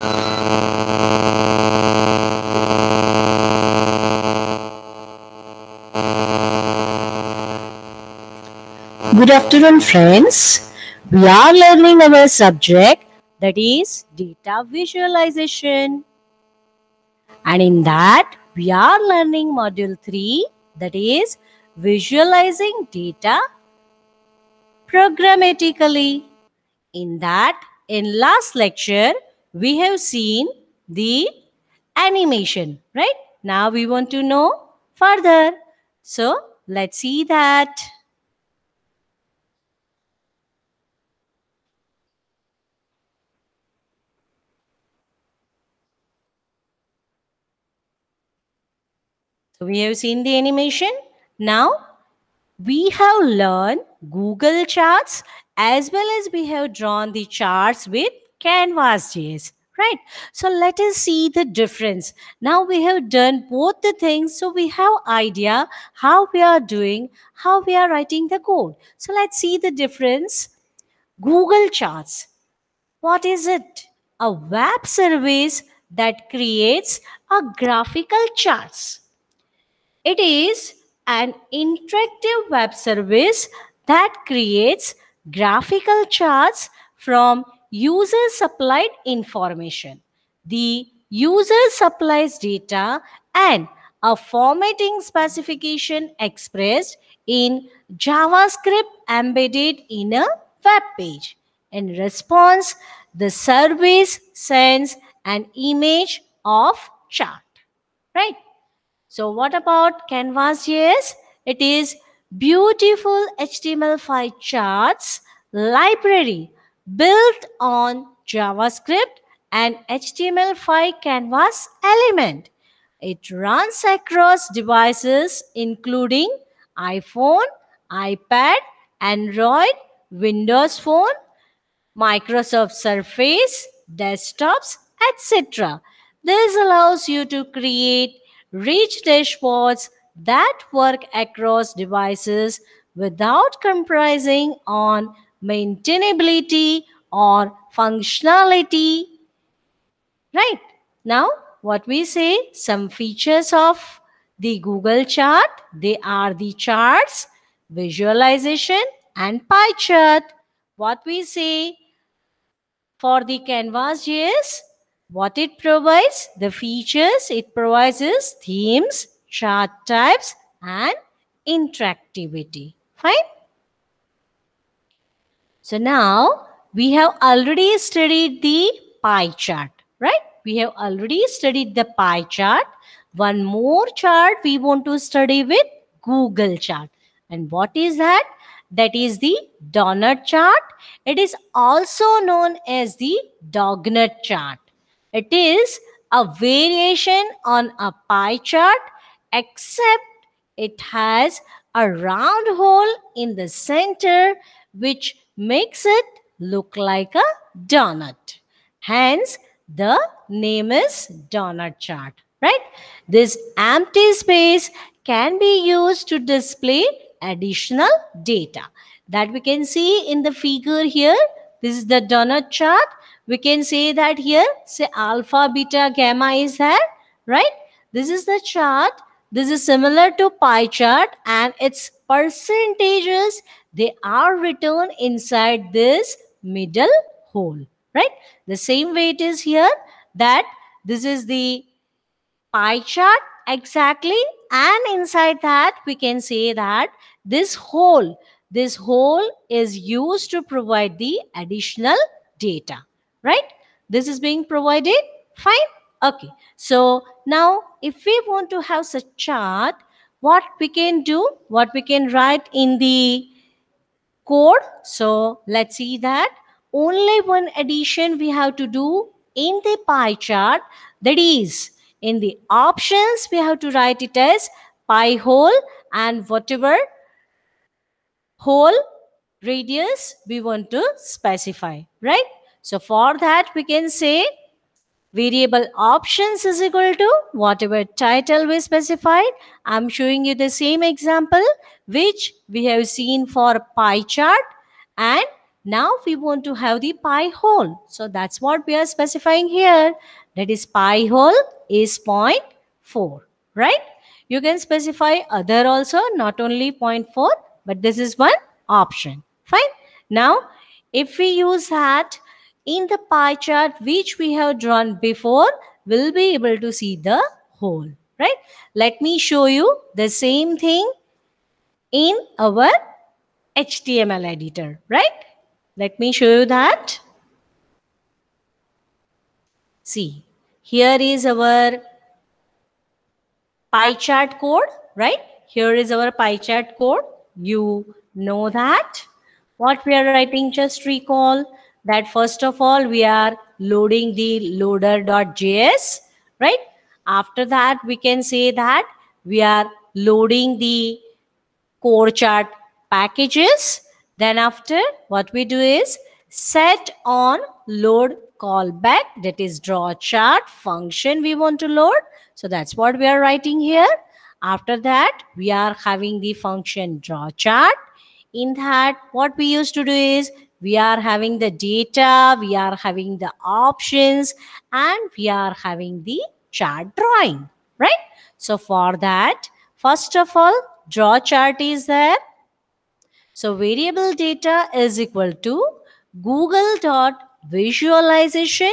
Good afternoon friends. We are learning our subject that is data visualization. And in that we are learning module 3 that is visualizing data programmatically. In that in last lecture we have seen the animation, right? Now we want to know further. So let's see that. So we have seen the animation. Now we have learned Google charts as well as we have drawn the charts with Canvas JS, right so let us see the difference now we have done both the things so we have idea how we are doing how we are writing the code so let's see the difference google charts what is it a web service that creates a graphical charts it is an interactive web service that creates graphical charts from user supplied information. The user supplies data and a formatting specification expressed in JavaScript embedded in a web page. In response, the service sends an image of chart, right? So what about Canvas.js? It is beautiful HTML5 charts library built on JavaScript and HTML5 canvas element. It runs across devices including iPhone, iPad, Android, Windows Phone, Microsoft Surface, desktops, etc. This allows you to create rich dashboards that work across devices without compromising on maintainability or functionality. Right. Now, what we say, some features of the Google chart, they are the charts, visualization and pie chart. What we say for the Canvas JS, what it provides, the features, it provides is themes, chart types and interactivity. Fine. So now we have already studied the pie chart, right? We have already studied the pie chart. One more chart we want to study with Google chart. And what is that? That is the donut chart. It is also known as the dognut chart. It is a variation on a pie chart except it has a round hole in the center which makes it look like a donut. Hence, the name is donut chart, right? This empty space can be used to display additional data that we can see in the figure here. This is the donut chart. We can say that here, say alpha, beta, gamma is there, right? This is the chart. This is similar to pie chart and it's percentages they are written inside this middle hole right the same way it is here that this is the pie chart exactly and inside that we can say that this hole, this hole, is used to provide the additional data right this is being provided fine okay so now if we want to have such chart what we can do, what we can write in the code. So let's see that. Only one addition we have to do in the pie chart. That is, in the options, we have to write it as pie hole and whatever hole radius we want to specify, right? So for that, we can say Variable options is equal to whatever title we specified. I'm showing you the same example which we have seen for pie chart and now we want to have the pie hole. So that's what we are specifying here. That is pie hole is 0.4, right? You can specify other also, not only 0.4, but this is one option. Fine. Now, if we use that, in the pie chart which we have drawn before will be able to see the whole right let me show you the same thing in our html editor right let me show you that see here is our pie chart code right here is our pie chart code you know that what we are writing just recall that first of all, we are loading the loader.js, right? After that, we can say that we are loading the core chart packages. Then after, what we do is set on load callback, that is draw chart function we want to load. So that's what we are writing here. After that, we are having the function draw chart. In that, what we used to do is we are having the data, we are having the options, and we are having the chart drawing, right? So for that, first of all, draw chart is there. So variable data is equal to Google dot visualization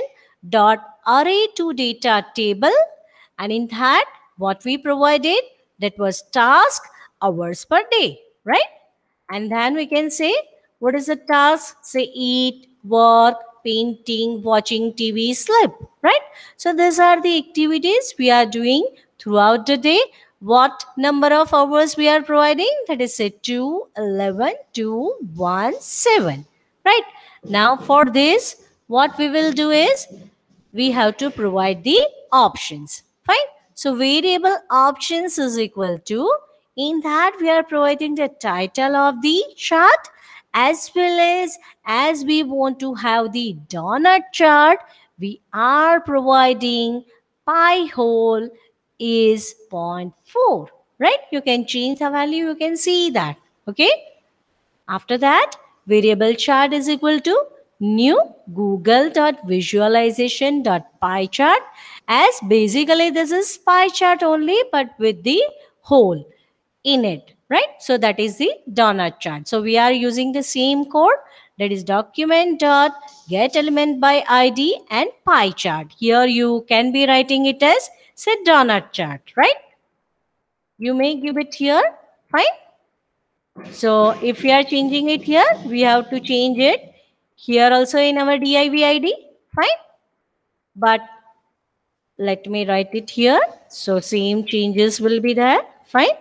dot array to data table. And in that, what we provided, that was task hours per day, right? And then we can say what is the task? Say eat, work, painting, watching TV, sleep, right? So these are the activities we are doing throughout the day. What number of hours we are providing? That is say 2, 11, 2, 1, 7, right? Now for this, what we will do is we have to provide the options, fine? So variable options is equal to, in that we are providing the title of the chart as well as as we want to have the donut chart we are providing pi hole is 0.4 right you can change the value you can see that okay after that variable chart is equal to new pie chart as basically this is pie chart only but with the hole in it right? So that is the donut chart. So we are using the same code that is document dot get element by id and pie chart. Here you can be writing it as set donut chart, right? You may give it here, fine. So if we are changing it here, we have to change it here also in our div id, fine. But let me write it here. So same changes will be there, fine.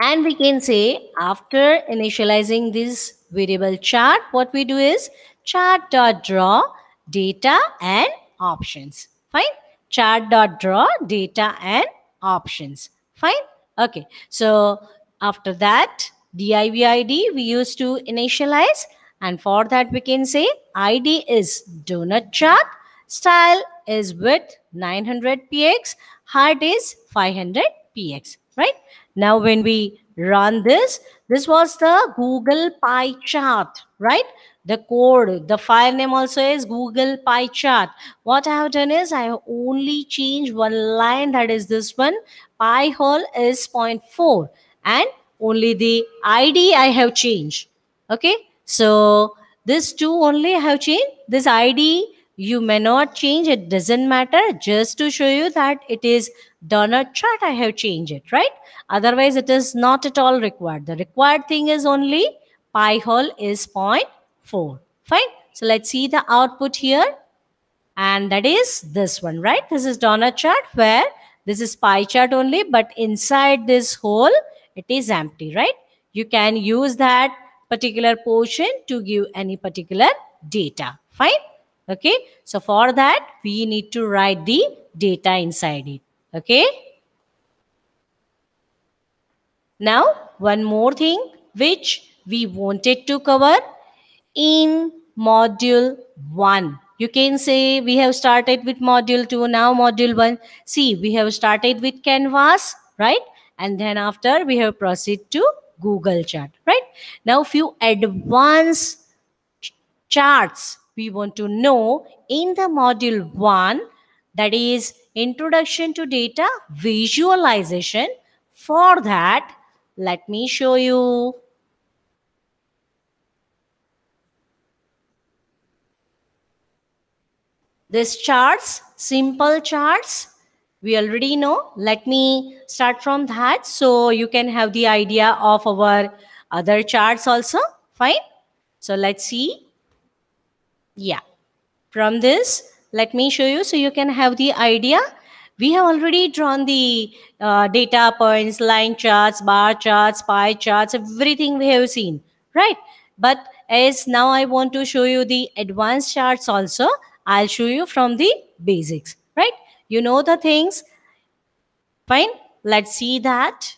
And we can say after initializing this variable chart, what we do is chart.draw data and options. Fine. Chart.draw data and options. Fine. Okay. So after that, divid we used to initialize. And for that, we can say id is donut chart, style is width 900px, height is 500px right? Now, when we run this, this was the Google pie chart, right? The code, the file name also is Google pie chart. What I have done is I only changed one line that is this one. Pie hole is 0.4 and only the ID I have changed. Okay. So this two only I have changed. This ID you may not change. It doesn't matter. Just to show you that it is Donut chart, I have changed it, right? Otherwise, it is not at all required. The required thing is only pi hole is 0.4. Fine. So let's see the output here. And that is this one, right? This is Donut chart where this is pie chart only, but inside this hole, it is empty, right? You can use that particular portion to give any particular data. Fine. Okay. So for that, we need to write the data inside it. Okay. Now, one more thing which we wanted to cover in module 1. You can say we have started with module 2, now module 1. See, we have started with Canvas, right? And then after we have proceed to Google chart, right? Now few advanced charts we want to know in the module 1 that is introduction to data visualization. For that, let me show you. This charts, simple charts, we already know. Let me start from that so you can have the idea of our other charts also. Fine. So let's see. Yeah. From this, let me show you so you can have the idea. We have already drawn the uh, data points, line charts, bar charts, pie charts, everything we have seen, right? But as now I want to show you the advanced charts also, I'll show you from the basics, right? You know the things. Fine. Let's see that.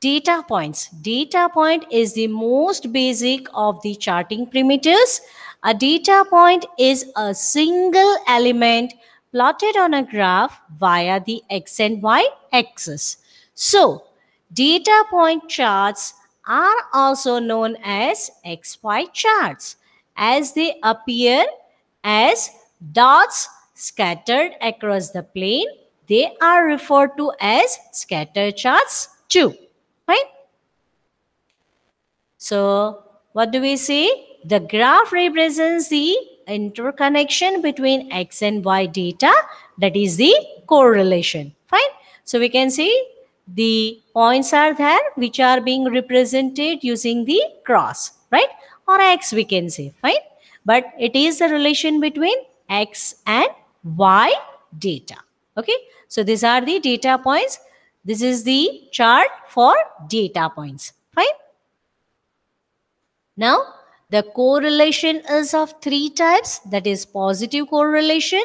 Data points. Data point is the most basic of the charting primitives a data point is a single element plotted on a graph via the x and y axis. So, data point charts are also known as XY charts as they appear as dots scattered across the plane. They are referred to as scatter charts too, right? So, what do we see? The graph represents the interconnection between x and y data, that is the correlation. Fine. So we can see the points are there which are being represented using the cross, right? Or x we can say, fine. But it is the relation between x and y data. Okay. So these are the data points. This is the chart for data points. Fine. Now the correlation is of three types that is positive correlation,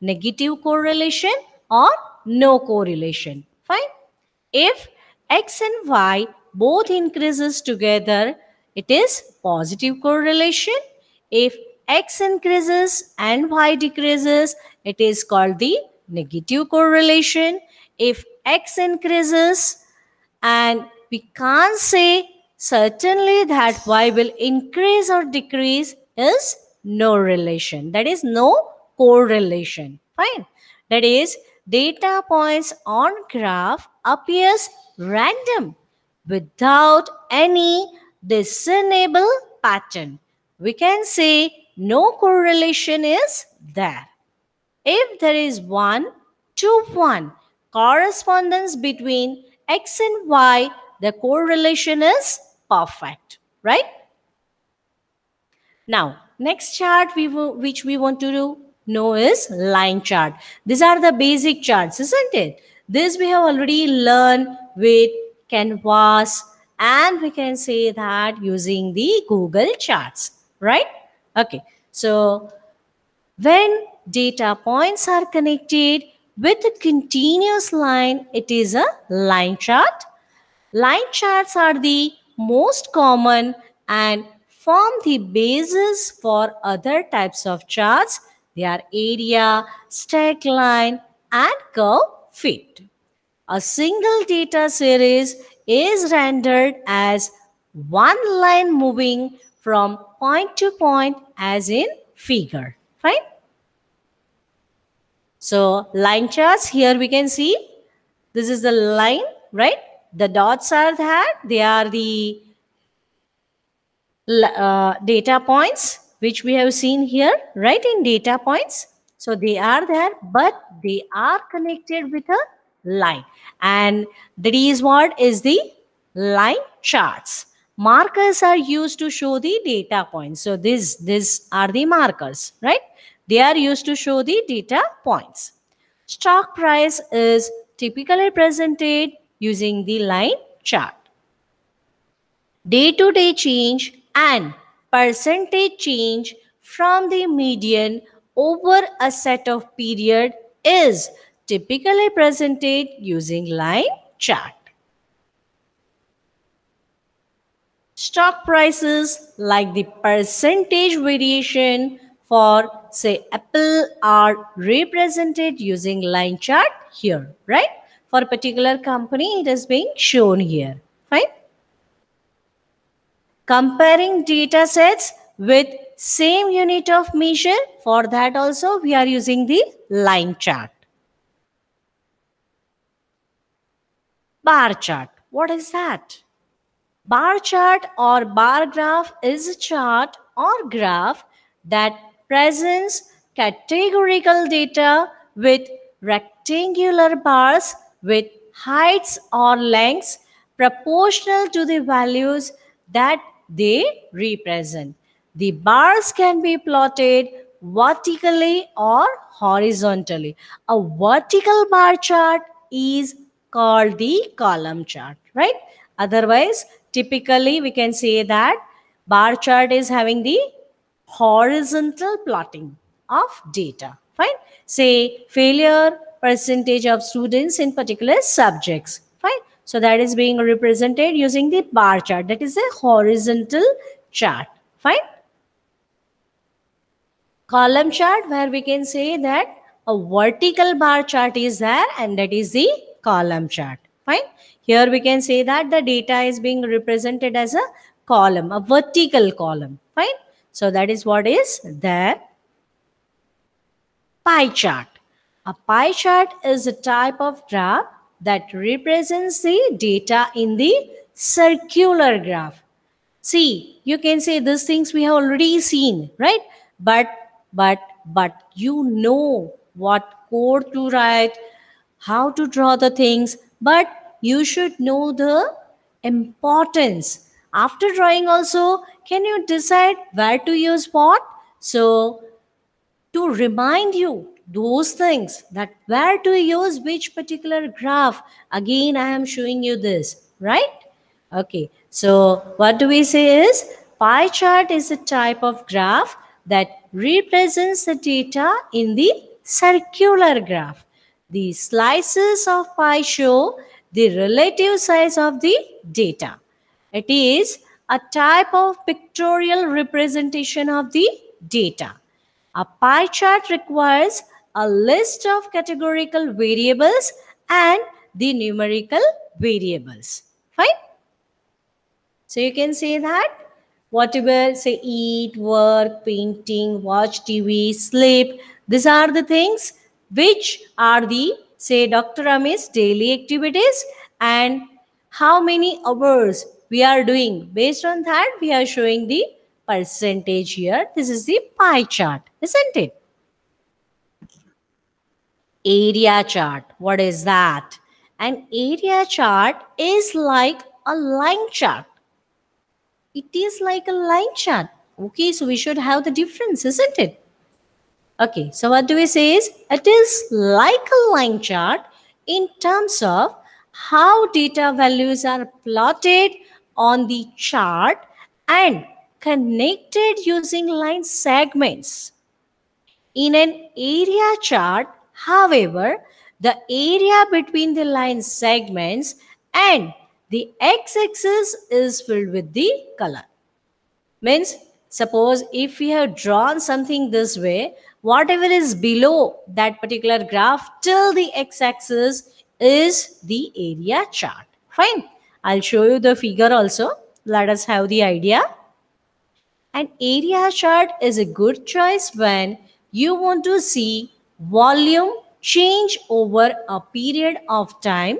negative correlation or no correlation. Fine. If x and y both increases together, it is positive correlation. If x increases and y decreases, it is called the negative correlation. If x increases and we can't say certainly that y will increase or decrease is no relation. That is no correlation. Fine. That is data points on graph appears random without any discernible pattern. We can say no correlation is there. If there is 1 to 1 correspondence between x and y, the correlation is perfect, right? Now, next chart we which we want to do know is line chart. These are the basic charts, isn't it? This we have already learned with Canvas and we can say that using the Google charts, right? Okay, so when data points are connected with a continuous line, it is a line chart. Line charts are the most common and form the basis for other types of charts. They are area, stack line and curve fit. A single data series is rendered as one line moving from point to point as in figure. Fine. Right? So line charts here we can see this is the line right the dots are that they are the uh, data points which we have seen here right in data points so they are there but they are connected with a line and the that is what is the line charts markers are used to show the data points so this these are the markers right they are used to show the data points stock price is typically presented using the line chart. Day-to-day change and percentage change from the median over a set of period is typically presented using line chart. Stock prices like the percentage variation for say Apple are represented using line chart here, right? for a particular company, it is being shown here. Fine. Comparing data sets with same unit of measure, for that also we are using the line chart. Bar chart. What is that? Bar chart or bar graph is a chart or graph that presents categorical data with rectangular bars with heights or lengths proportional to the values that they represent. The bars can be plotted vertically or horizontally. A vertical bar chart is called the column chart, right? Otherwise, typically we can say that bar chart is having the horizontal plotting of data, fine? Say failure, percentage of students in particular subjects, fine. So that is being represented using the bar chart. That is a horizontal chart, fine. Column chart where we can say that a vertical bar chart is there and that is the column chart, fine. Here we can say that the data is being represented as a column, a vertical column, fine. So that is what is there. Pie chart. A pie chart is a type of graph that represents the data in the circular graph. See, you can say these things we have already seen, right? But, but, but you know what code to write, how to draw the things, but you should know the importance. After drawing also, can you decide where to use what? So, to remind you those things that where to use which particular graph. Again, I am showing you this, right? Okay, so what do we say is pie chart is a type of graph that represents the data in the circular graph. The slices of pie show the relative size of the data. It is a type of pictorial representation of the data. A pie chart requires a list of categorical variables and the numerical variables. Fine? So you can say that whatever, say eat, work, painting, watch TV, sleep, these are the things which are the, say, Dr. Amit's daily activities and how many hours we are doing. Based on that, we are showing the percentage here. This is the pie chart, isn't it? area chart. What is that? An area chart is like a line chart. It is like a line chart. Okay, so we should have the difference, isn't it? Okay, so what do we say is it is like a line chart in terms of how data values are plotted on the chart and connected using line segments. In an area chart, However, the area between the line segments and the x-axis is filled with the color. Means suppose if we have drawn something this way, whatever is below that particular graph till the x-axis is the area chart. Fine. I'll show you the figure also. Let us have the idea. An area chart is a good choice when you want to see volume change over a period of time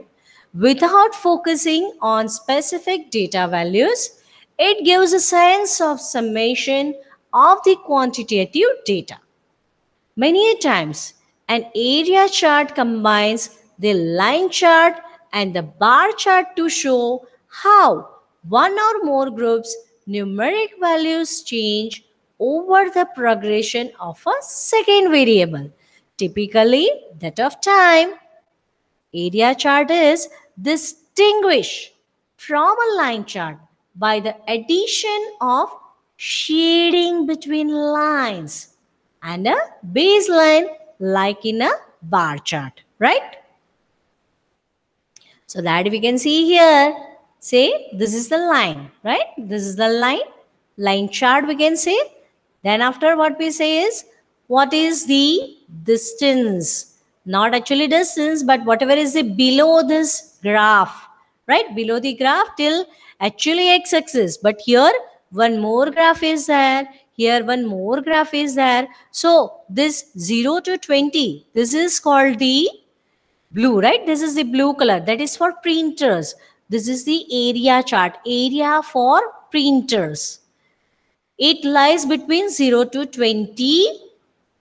without focusing on specific data values. It gives a sense of summation of the quantitative data. Many times, an area chart combines the line chart and the bar chart to show how one or more groups numeric values change over the progression of a second variable typically that of time. Area chart is distinguished from a line chart by the addition of shading between lines and a baseline like in a bar chart, right? So that we can see here, say this is the line, right? This is the line, line chart we can say. Then after what we say is what is the distance? Not actually distance, but whatever is the below this graph, right? Below the graph till actually x-axis. But here, one more graph is there. Here, one more graph is there. So, this 0 to 20, this is called the blue, right? This is the blue color. That is for printers. This is the area chart. Area for printers. It lies between 0 to 20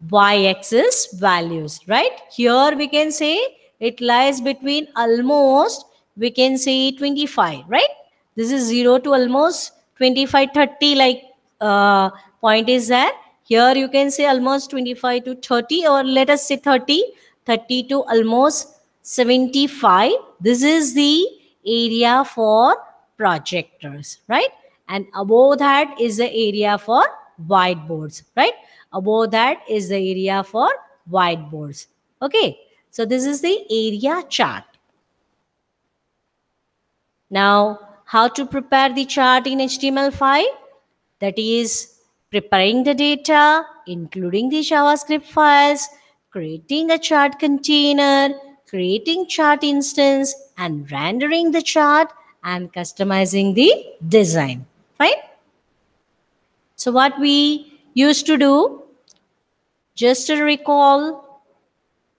y-axis values, right? Here we can say it lies between almost, we can say 25, right? This is 0 to almost 25, 30 like uh, point is there. Here you can say almost 25 to 30 or let us say 30, 30 to almost 75. This is the area for projectors, right? And above that is the area for whiteboards, right? Above that is the area for whiteboards. Okay. So this is the area chart. Now, how to prepare the chart in HTML5? That is preparing the data, including the JavaScript files, creating a chart container, creating chart instance and rendering the chart and customizing the design. Fine? So what we used to do just to recall,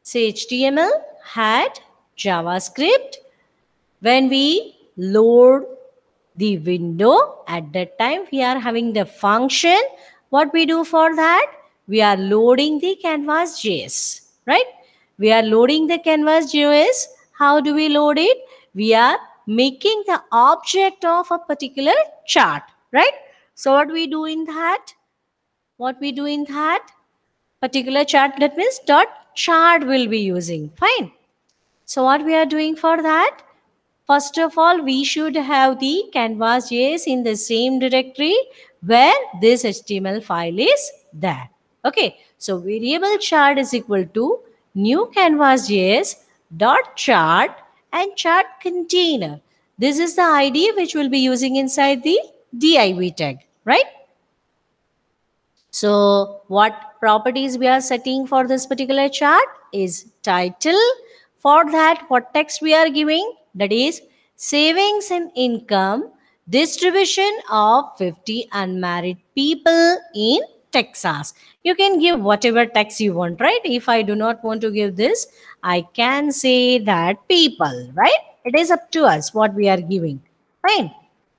CHTML HTML had JavaScript. When we load the window, at that time we are having the function. What we do for that? We are loading the canvas JS, right? We are loading the canvas JS. How do we load it? We are making the object of a particular chart, right? So what we do in that? What we do in that? particular chart that means dot chart will be using fine so what we are doing for that first of all we should have the canvas js in the same directory where this html file is there okay so variable chart is equal to new canvas js dot chart and chart container this is the id which we'll be using inside the div tag right so what properties we are setting for this particular chart is title. For that, what text we are giving? That is savings and income distribution of 50 unmarried people in Texas. You can give whatever text you want, right? If I do not want to give this, I can say that people, right? It is up to us what we are giving, fine.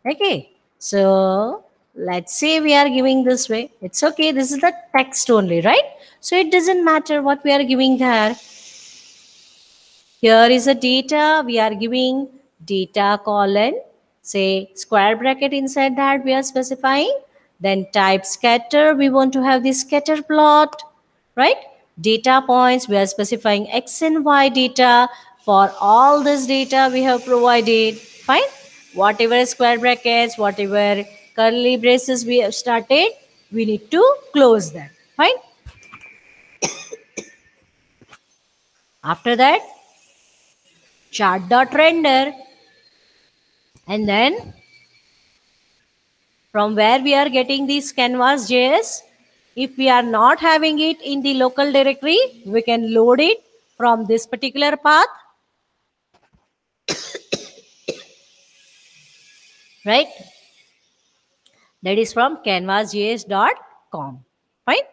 Okay. So, let's say we are giving this way it's okay this is the text only right so it doesn't matter what we are giving here here is a data we are giving data colon say square bracket inside that we are specifying then type scatter we want to have the scatter plot right data points we are specifying x and y data for all this data we have provided fine whatever square brackets whatever curly braces we have started, we need to close them. Fine. After that, chart dot render. And then from where we are getting this canvas JS, if we are not having it in the local directory, we can load it from this particular path. right? That is from canvasjs.com. Fine.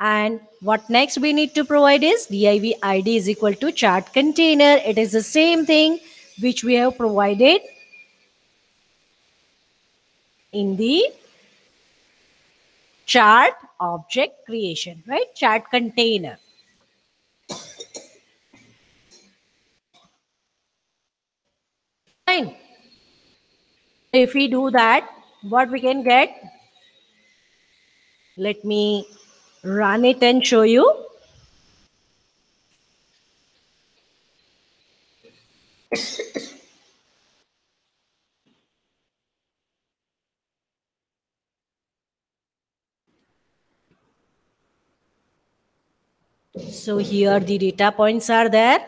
And what next we need to provide is div id is equal to chart container. It is the same thing which we have provided in the chart object creation, right? Chart container. Fine. If we do that, what we can get let me run it and show you so here the data points are there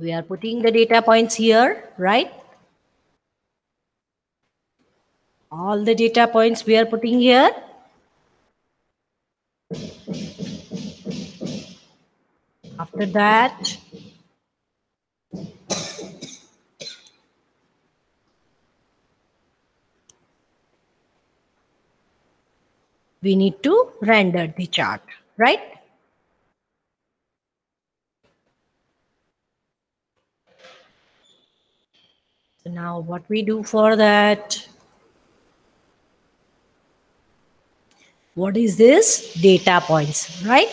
We are putting the data points here, right? All the data points we are putting here. After that, we need to render the chart, right? now what we do for that? What is this? Data points, right?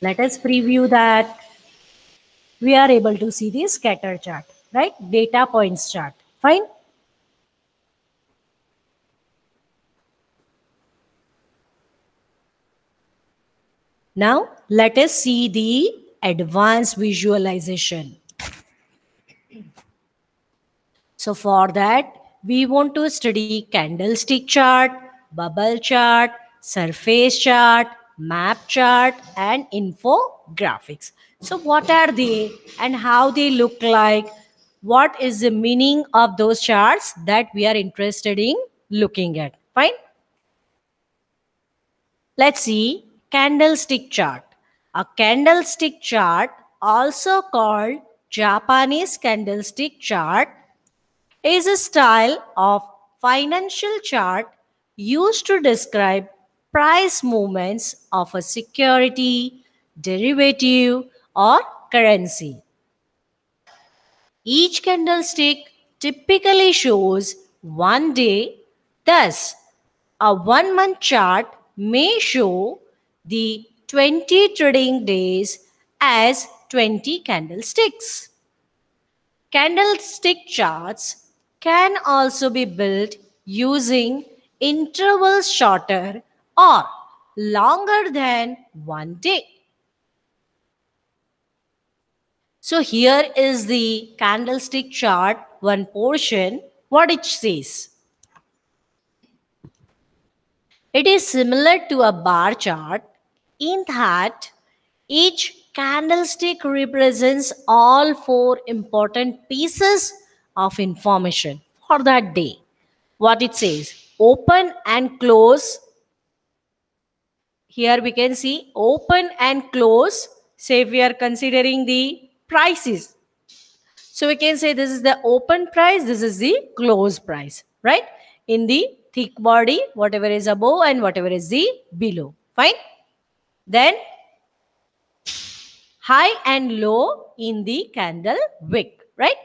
Let us preview that. We are able to see the scatter chart, right? Data points chart, fine? Now, let us see the advanced visualization. So for that, we want to study candlestick chart, bubble chart, surface chart, map chart and infographics. So what are they and how they look like? What is the meaning of those charts that we are interested in looking at? Fine. Let's see candlestick chart. A candlestick chart, also called Japanese candlestick chart, is a style of financial chart used to describe price movements of a security, derivative, or currency. Each candlestick typically shows one day, thus, a one month chart may show the 20 trading days as 20 candlesticks. Candlestick charts can also be built using intervals shorter or longer than one day. So here is the candlestick chart, one portion, what it says. It is similar to a bar chart in that each candlestick represents all four important pieces of information for that day. What it says, open and close. Here we can see open and close. Say we are considering the prices. So we can say this is the open price, this is the close price, right? In the thick body, whatever is above and whatever is the below. Fine? Then high and low in the candle wick, right?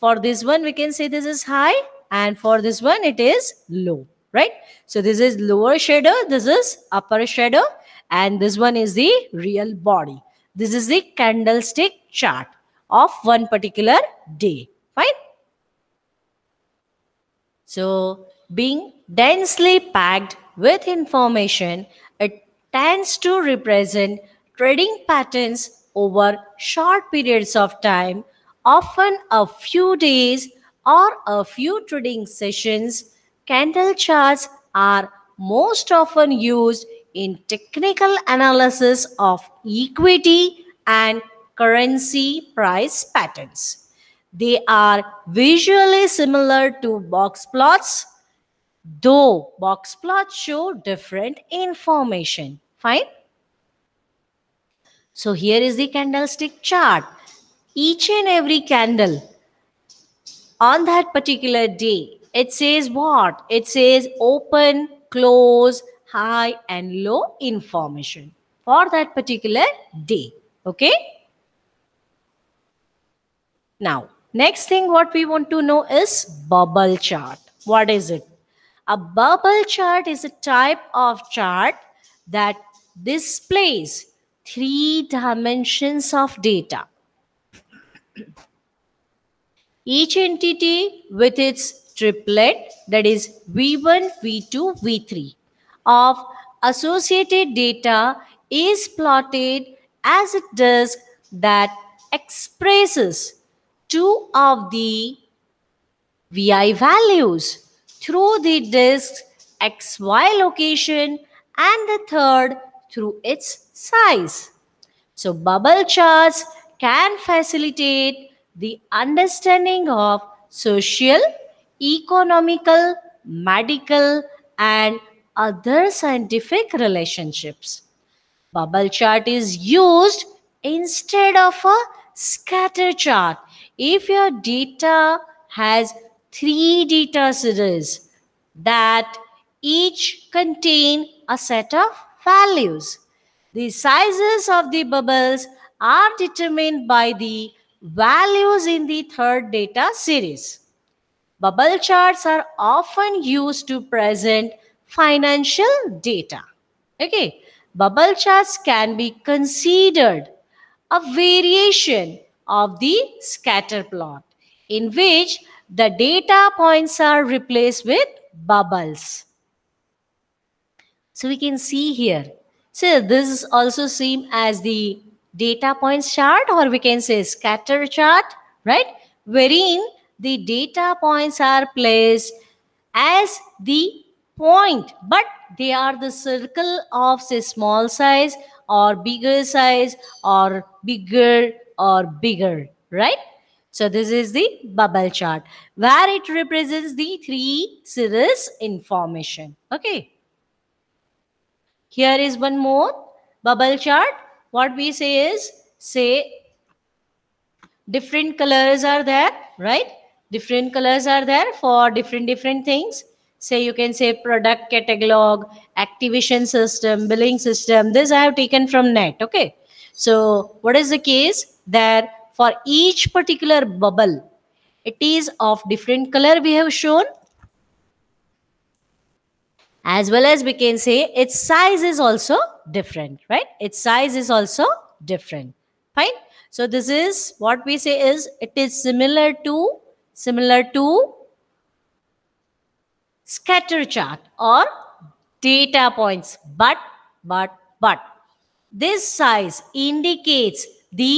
For this one, we can say this is high and for this one, it is low, right? So this is lower shadow, this is upper shadow and this one is the real body. This is the candlestick chart of one particular day, fine? So being densely packed with information tends to represent trading patterns over short periods of time, often a few days or a few trading sessions. Candle charts are most often used in technical analysis of equity and currency price patterns. They are visually similar to box plots, though box plots show different information. Fine. So here is the candlestick chart. Each and every candle on that particular day, it says what? It says open, close, high and low information for that particular day. Okay. Now, next thing what we want to know is bubble chart. What is it? A bubble chart is a type of chart that displays three dimensions of data. Each entity with its triplet that is V1, V2, V3 of associated data is plotted as it does that expresses two of the VI values through the disk's XY location and the third through its size. So bubble charts can facilitate the understanding of social, economical, medical and other scientific relationships. Bubble chart is used instead of a scatter chart. If your data has three data series that each contain a set of values. The sizes of the bubbles are determined by the values in the third data series. Bubble charts are often used to present financial data. Okay, bubble charts can be considered a variation of the scatter plot in which the data points are replaced with bubbles. So we can see here. So this also same as the data points chart or we can say scatter chart, right? Wherein the data points are placed as the point, but they are the circle of say small size or bigger size or bigger or bigger, right? So this is the bubble chart where it represents the three series information. Okay. Here is one more bubble chart. What we say is, say different colors are there, right? Different colors are there for different, different things. Say you can say product catalog, activation system, billing system. This I have taken from net, okay? So what is the case? That for each particular bubble, it is of different color we have shown as well as we can say its size is also different right its size is also different fine so this is what we say is it is similar to similar to scatter chart or data points but but but this size indicates the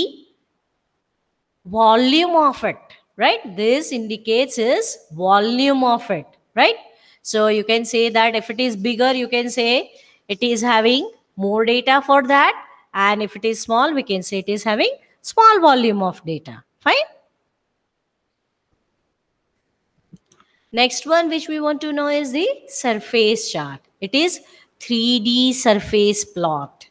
volume of it right this indicates is volume of it right so you can say that if it is bigger, you can say it is having more data for that. And if it is small, we can say it is having small volume of data. Fine. Next one which we want to know is the surface chart. It is 3D surface plot.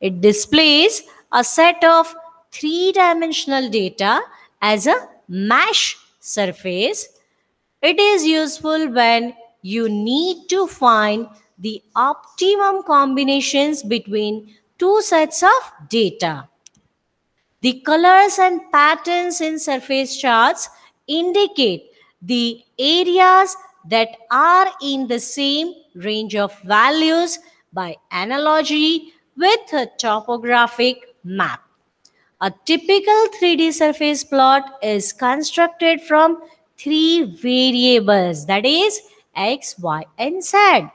It displays a set of three-dimensional data as a mesh surface. It is useful when you need to find the optimum combinations between two sets of data. The colors and patterns in surface charts indicate the areas that are in the same range of values by analogy with a topographic map. A typical 3D surface plot is constructed from three variables that is X, Y, and Z.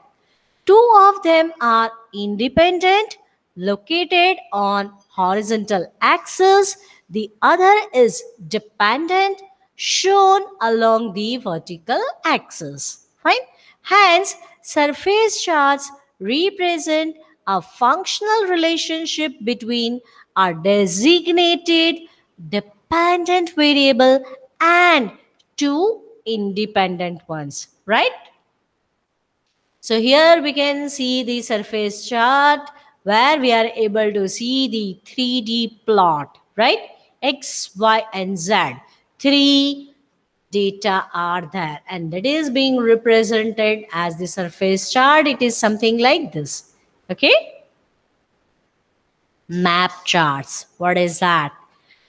Two of them are independent, located on horizontal axis. The other is dependent, shown along the vertical axis. Fine. Hence, surface charts represent a functional relationship between a designated dependent variable and two independent ones right? So here we can see the surface chart where we are able to see the 3D plot, right? X, Y, and Z. Three data are there and it is being represented as the surface chart. It is something like this, okay? Map charts. What is that?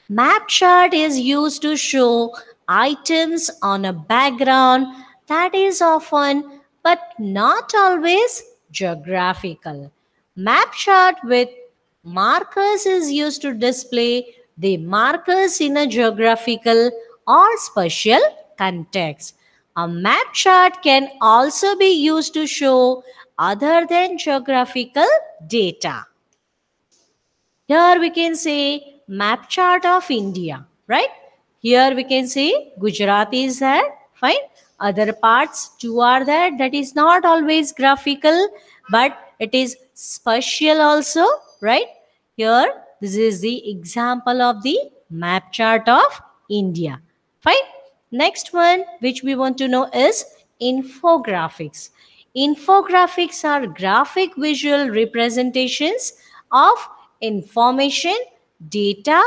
Map chart is used to show items on a background that is often but not always geographical. Map chart with markers is used to display the markers in a geographical or spatial context. A map chart can also be used to show other than geographical data. Here we can say map chart of India, right? Here we can say Gujarat is there, fine other parts too are there that is not always graphical but it is spatial also right here this is the example of the map chart of india fine next one which we want to know is infographics infographics are graphic visual representations of information data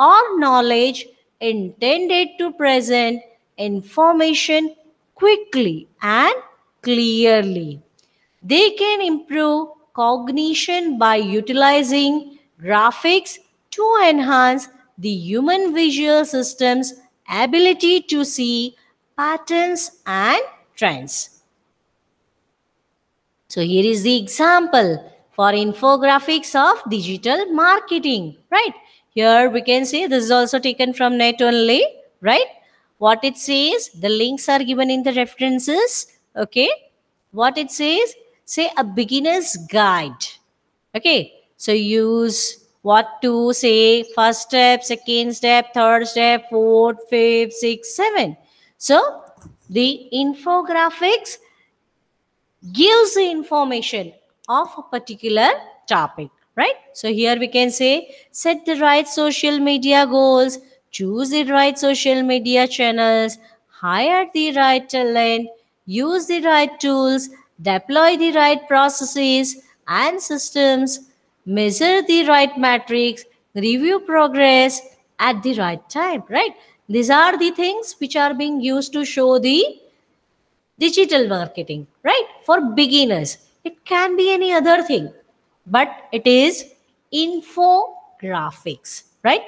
or knowledge intended to present information quickly and clearly. They can improve cognition by utilizing graphics to enhance the human visual system's ability to see patterns and trends. So here is the example for infographics of digital marketing, right? Here we can see this is also taken from net only, right? What it says, the links are given in the references. Okay. What it says, say a beginner's guide. Okay. So use what to say first step, second step, third step, fourth, fifth, sixth, seventh. So the infographics gives the information of a particular topic, right? So here we can say set the right social media goals, Choose the right social media channels, hire the right talent, use the right tools, deploy the right processes and systems, measure the right metrics, review progress at the right time, right? These are the things which are being used to show the digital marketing, right? For beginners, it can be any other thing, but it is infographics, right?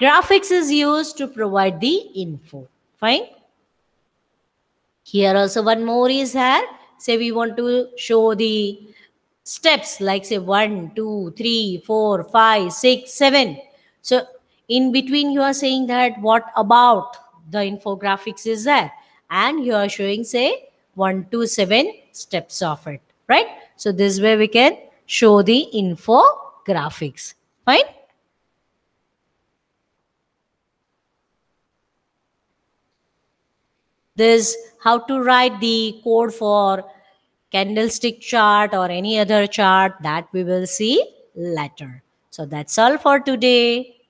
Graphics is used to provide the info. Fine. Here also one more is here. Say we want to show the steps like say 1, 2, 3, 4, 5, 6, 7. So in between you are saying that what about the infographics is there and you are showing say 1 to 7 steps of it. Right. So this way we can show the infographics. Fine. This how to write the code for candlestick chart or any other chart that we will see later. So that's all for today.